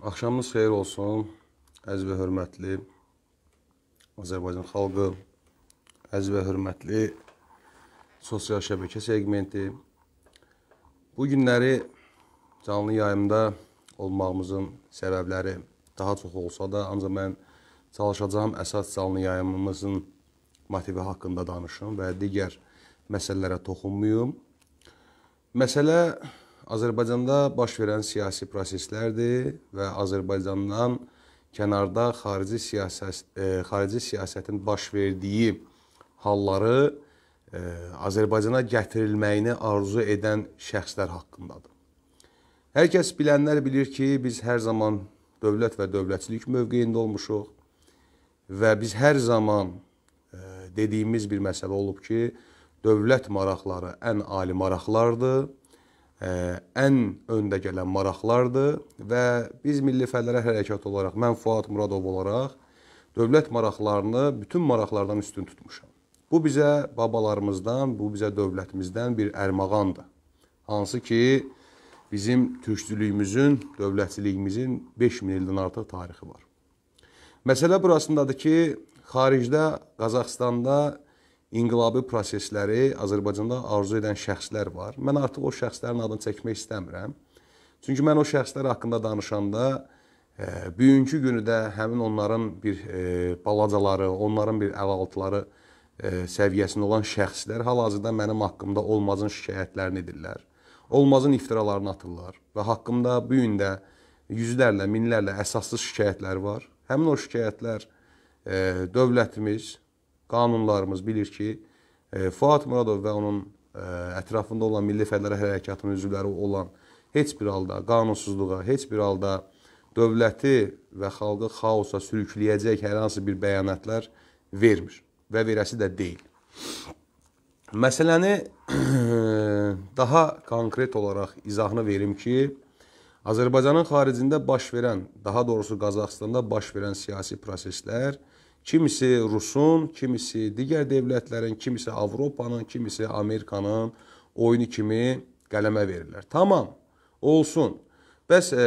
Axşamınız xeyir olsun, əziz və hörmətli Azərbaycan xalqı, əziz və hörmətli sosial şəbəkə segmenti. Bu günləri canlı yayımda olmağımızın səbəbləri daha çox olsa da, ancaq mən çalışacağam əsas canlı yayımımızın motivi haqqında danışım və digər məsələlərə toxunmayım. Məsələ Azərbaycanda baş verən siyasi proseslərdir və Azərbaycandan kənarda xarici siyasət e, xarici siyasətin baş verdiyi halları e, Azərbaycana gətirilməyini arzu edən şəxslər haqqındadır. Hər kəs bilənlər bilir ki, biz hər zaman dövlət və dövlətçilik mövqeyində olmuşuq və biz hər zaman e, dediyimiz bir məsələ olub ki, dövlət maraqları ən ali maraqlardır ən öndə gələn maraqlardır və biz Milli Fənlərə Hərəkat olaraq, mən Fuad Muradov olaraq dövlət maraqlarını bütün maraqlardan üstün tutmuşam. Bu bizə babalarımızdan, bu bizə dövlətimizdən bir ərmağandır. Hansı ki, bizim türkçülüyümüzün, dövlətçiliyimizin 5000 ildən artıq tarixi var. Məsələ burasındadır ki, xaricdə, Qazaxstanda inqilabi prosesləri Azərbaycanda arzu edən şəxslər var. Mən artıq o şəxslərin adını çəkmək istəmirəm. Çünki mən o şəxslər haqqında danışanda e, bugünkü günü də həmin onların bir e, balacaları, onların bir əlaltıları e, səviyyəsində olan şəxslər hal-hazırda mənim haqqımda olmazın şikayətlərini edirlər. Olmazın iftiralarını atırlar və haqqımda bu gün də yüzlərlə, minlərlə əsassız şikayətlər var. Həmin o şikayətlər dövlətimiz, qanunlarımız bilir ki, e, Fuad Muradov və onun e, ətrafında olan Milli Fədərə Hərəkatının üzvləri olan heç bir halda qanunsuzluğa, heç bir halda dövləti və xalqı xaosa sürükləyəcək hər hansı bir bəyanatlar vermir və verəsi də deyil. Məsələni daha konkret olaraq izahını verim ki, Azərbaycanın xaricində baş verən, daha doğrusu Qazaxıstanda baş verən siyasi proseslər Kimisi Rusun, kimisi digər dövlətlərin, kimisi Avropanın, kimisi Amerikanın oyunu kimi qələmə verirlər. Tamam, olsun. Bəs e,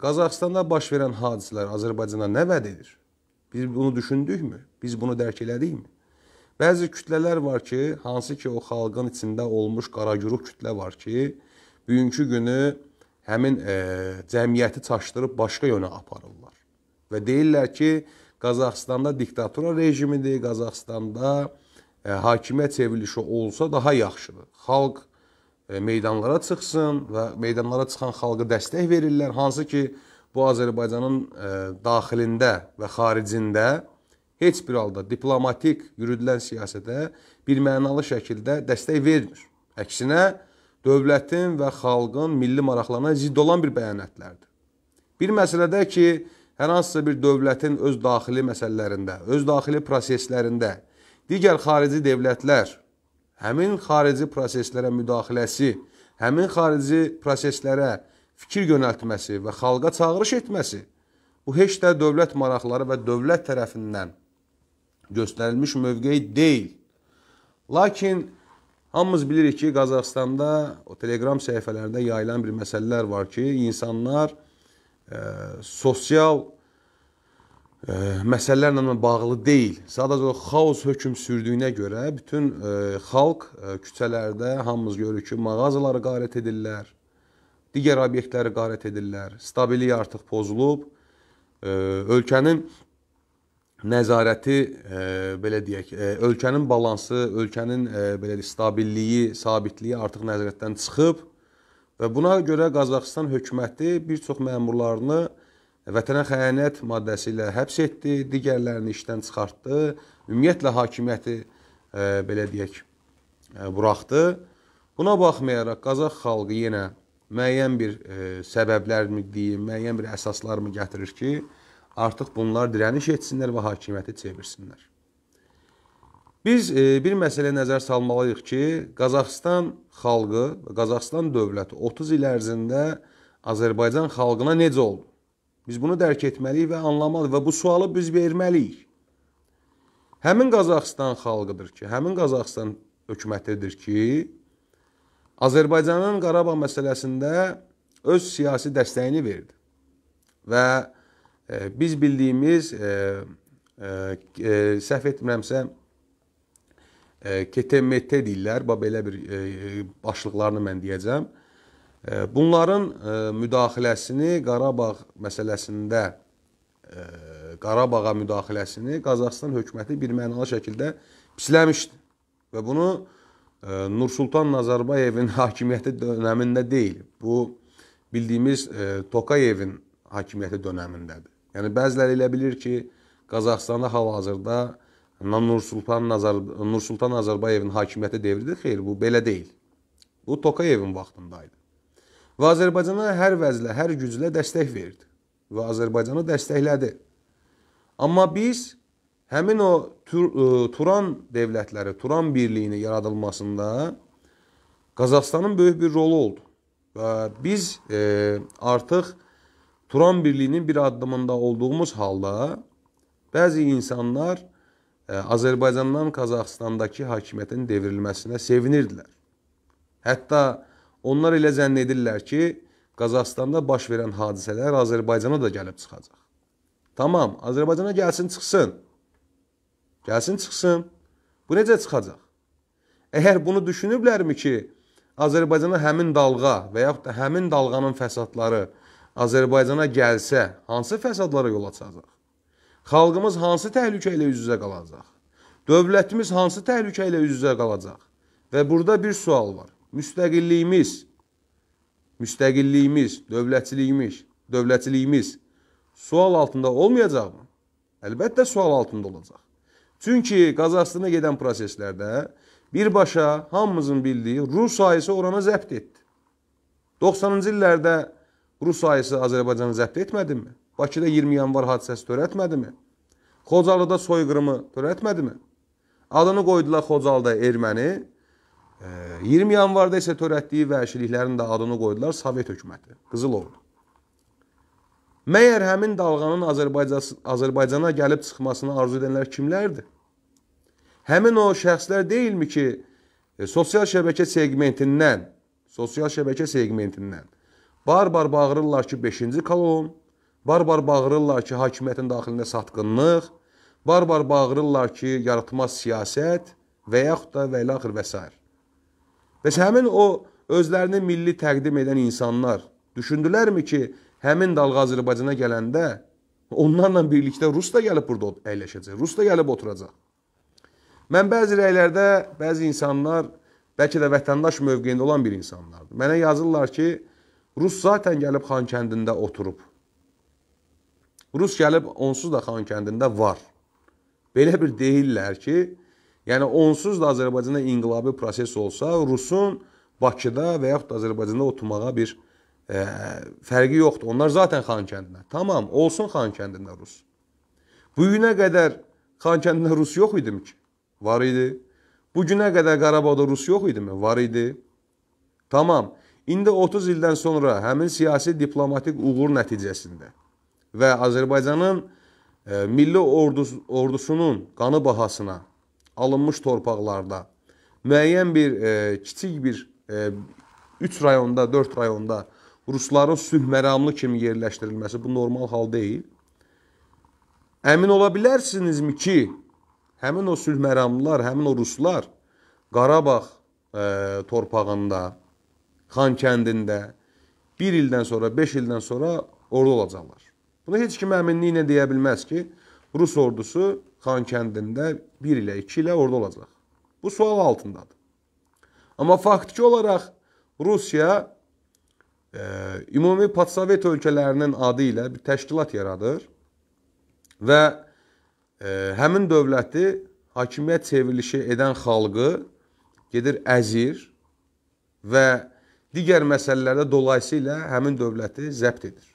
Qazaxstanda baş verən hadisələr Azərbaycana nə vəd edir? Biz bunu düşündükmü? Biz bunu dərk elədikmi? Bəzi kütlələr var ki, hansı ki o xalqın içində olmuş qaragürük kütlə var ki, bugünkü günü həmin e, cəmiyyəti çaşdırıb başqa yönə aparırlar. Və deyirlər ki, Qazaxıstanda diktatura rejimidir, Qazaxıstanda e, hakimiyyət çevrilişi olsa daha yaxşıdır. Xalq e, meydanlara çıxsın və meydanlara çıxan xalqa dəstək verirlər, hansı ki, bu Azərbaycanın e, daxilində və xaricində heç bir halda diplomatik yürüdülən siyasətə bir mənalı şəkildə dəstək vermir. Əksinə, dövlətin və xalqın milli maraqlarına zidd olan bir bəyanətlərdir. Bir məsələdə ki, hər hansısa bir dövlətin öz daxili məsələlərində, öz daxili proseslərində digər xarici dövlətlər həmin xarici proseslərə müdaxiləsi, həmin xarici proseslərə fikir yönəltməsi və xalqa çağırış etməsi bu heç də dövlət maraqları və dövlət tərəfindən göstərilmiş mövqey deyil. Lakin hamımız bilirik ki, Qazaxstanda o Telegram səhifələrində yayılan bir məsələlər var ki, insanlar sosial ə, məsələlərlə bağlı deyil. Sadəcə o xaos hökm sürdüyünə görə bütün ə, xalq ə, küçələrdə hamımız görürük ki, mağazaları qarət edirlər, digər obyektləri qarət edirlər. Stabillik artıq pozulub. Ə, ölkənin nəzarəti ə, belə deyək, ə, ölkənin balansı, ölkənin ə, belə stabilliyi, sabitliyi artıq nəzarətdən çıxıb Və buna görə Qazaxıstan hökuməti bir çox məmurlarını vətənə xəyanət maddəsi ilə həbs etdi, digərlərini işdən çıxartdı, ümumiyyətlə hakimiyyəti ə, e, belə deyək, ə, e, buraxdı. Buna baxmayaraq Qazax xalqı yenə müəyyən bir ə, e, səbəblərmi deyim, müəyyən bir əsaslarmı gətirir ki, artıq bunlar dirəniş etsinlər və hakimiyyəti çevirsinlər. Biz e, bir məsələyə nəzər salmalıyıq ki, Qazaxıstan xalqı, Qazaxıstan dövləti 30 il ərzində Azərbaycan xalqına necə oldu? Biz bunu dərk etməliyik və anlamalıyıq və bu sualı biz verməliyik. Həmin Qazaxıstan xalqıdır ki, həmin Qazaxıstan hökumətidir ki, Azərbaycanın Qarabağ məsələsində öz siyasi dəstəyini verdi. Və e, biz bildiyimiz, e, e, e səhv etmirəmsə, KTMT deyirlər, bax belə bir e, başlıqlarını mən deyəcəm. Bunların e, müdaxiləsini Qarabağ məsələsində e, Qarabağa müdaxiləsini Qazaxstan hökuməti birmənalı şəkildə pisləmişdi və bunu Nursultan Nazarbayevin hakimiyyəti dövründə deyil. Bu bildiyimiz Tokayevin hakimiyyəti dövründədir. Yəni bəziləri elə bilir ki, Qazaxstanda hal-hazırda Nursultan, Nazar, Nursultan Nazarbayevin hakimiyyəti devridir. Xeyr, bu belə deyil. Bu Tokayevin vaxtında idi. Və Azərbaycana hər vəzlə, hər güclə dəstək verirdi. Və Azərbaycanı dəstəklədi. Amma biz həmin o Tur e, Turan dövlətləri, Turan birliyinin yaradılmasında Qazaxstanın böyük bir rolu oldu. Və biz e, artıq Turan birliyinin bir addımında olduğumuz halda bəzi insanlar Azərbaycandan Qazaxıstandakı hakimiyyətin devrilməsinə sevinirdilər. Hətta onlar elə zənn edirlər ki, Qazaxıstanda baş verən hadisələr Azərbaycana da gəlib çıxacaq. Tamam, Azərbaycana gəlsin, çıxsın. Gəlsin, çıxsın. Bu necə çıxacaq? Əgər bunu düşünüblərmi ki, Azərbaycana həmin dalğa və yaxud da həmin dalğanın fəsadları Azərbaycana gəlsə, hansı fəsadlara yol açacaq? Xalqımız hansı təhlükə ilə üz-üzə qalacaq? Dövlətimiz hansı təhlükə ilə üz-üzə qalacaq? Və burada bir sual var. Müstəqilliyimiz, müstəqilliyimiz, dövlətçiliyimiz, dövlətçiliyimiz sual altında olmayacaqmı? Əlbəttə sual altında olacaq. Çünki Qazaxstana gedən proseslərdə birbaşa hamımızın bildiyi rus sayısı orana zəbt etdi. 90-cı illərdə rus sayısı Azərbaycanı zəbt etmədimi? Bakıda 20 yanvar hadisəsi törətmədimi? Xocalıda soyqırımı törətmədimi? Adını qoydular Xocalıda erməni. 20 yanvarda isə törətdiyi vəhşiliklərin də adını qoydular Sovet hökuməti, Qızıl Ordu. Məyər həmin dalğanın Azərbaycana gəlib çıxmasını arzu edənlər kimlərdir? Həmin o şəxslər deyilmi ki, e, sosial şəbəkə segmentindən, sosial şəbəkə segmentindən bar-bar bağırırlar ki, 5-ci kolon, Barbar -bar bağırırlar ki, hakimiyyətin daxilində satqınlıq, barbar -bar bağırırlar ki, yaratmaz siyasət və yaxud da və ilaxır və s. Bəs həmin o özlərini milli təqdim edən insanlar düşündülərmi ki, həmin dalğa Azərbaycana gələndə onlarla birlikdə Rus da gəlib burada əyləşəcək, Rus da gəlib oturacaq. Mən bəzi rəylərdə bəzi insanlar bəlkə də vətəndaş mövqeyində olan bir insanlardır. Mənə yazırlar ki, Rus zaten gəlib Xankəndində oturub. Rus gəlib onsuz da Xankəndində var. Belə bir deyirlər ki, yəni onsuz da Azərbaycanda inqilabi proses olsa, Rusun Bakıda və yaxud da Azərbaycanda oturmağa bir e, fərqi yoxdur. Onlar zaten Xankəndində. Tamam, olsun Xankəndində Rus. Bu günə qədər Xankəndində Rus yox idimi ki? Var idi. Bu günə qədər Qarabağda Rus yox idimi? Var idi. Tamam. İndi 30 ildən sonra həmin siyasi diplomatik uğur nəticəsində və Azərbaycanın e, milli ordus ordusunun qanı bahasına alınmış torpaqlarda müəyyən bir e, kiçik bir 3 e, rayonda, 4 rayonda rusların sülh məramlı kimi yerləşdirilməsi bu normal hal deyil. Əmin ola bilərsinizmi ki, həmin o sülh məramlılar, həmin o ruslar Qarabağ e, torpağında, Xankəndində 1 ildən sonra, 5 ildən sonra orada olacaqlar. Bunu heç kim əminliklə deyə bilməz ki, Rus ordusu Xankəndində 1 ilə 2 ilə orada olacaq. Bu sual altındadır. Amma faktiki olaraq Rusiya e, ümumi patsovet ölkələrinin adı ilə bir təşkilat yaradır və e, həmin dövləti hakimiyyət çevrilişi edən xalqı gedir əzir və digər məsələlərdə dolayısı ilə həmin dövləti zəbt edir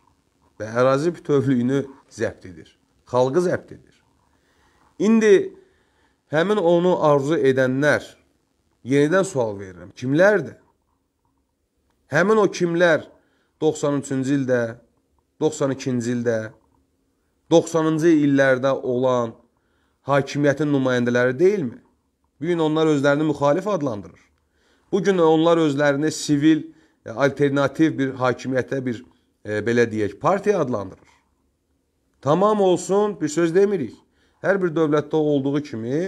və ərazi bütövlüyünü zəbt edir. Xalqı zəbt edir. İndi həmin onu arzu edənlər yenidən sual verirəm. Kimlərdir? Həmin o kimlər 93-cü ildə, 92-ci ildə, 90-cı illərdə olan hakimiyyətin nümayəndələri deyilmi? Bu gün onlar özlərini müxalif adlandırır. Bu gün onlar özlərini sivil e, alternativ bir hakimiyyətə bir e, belə deyək, partiya adlandırır. Tamam olsun, bir söz demirik. Hər bir dövlətdə olduğu kimi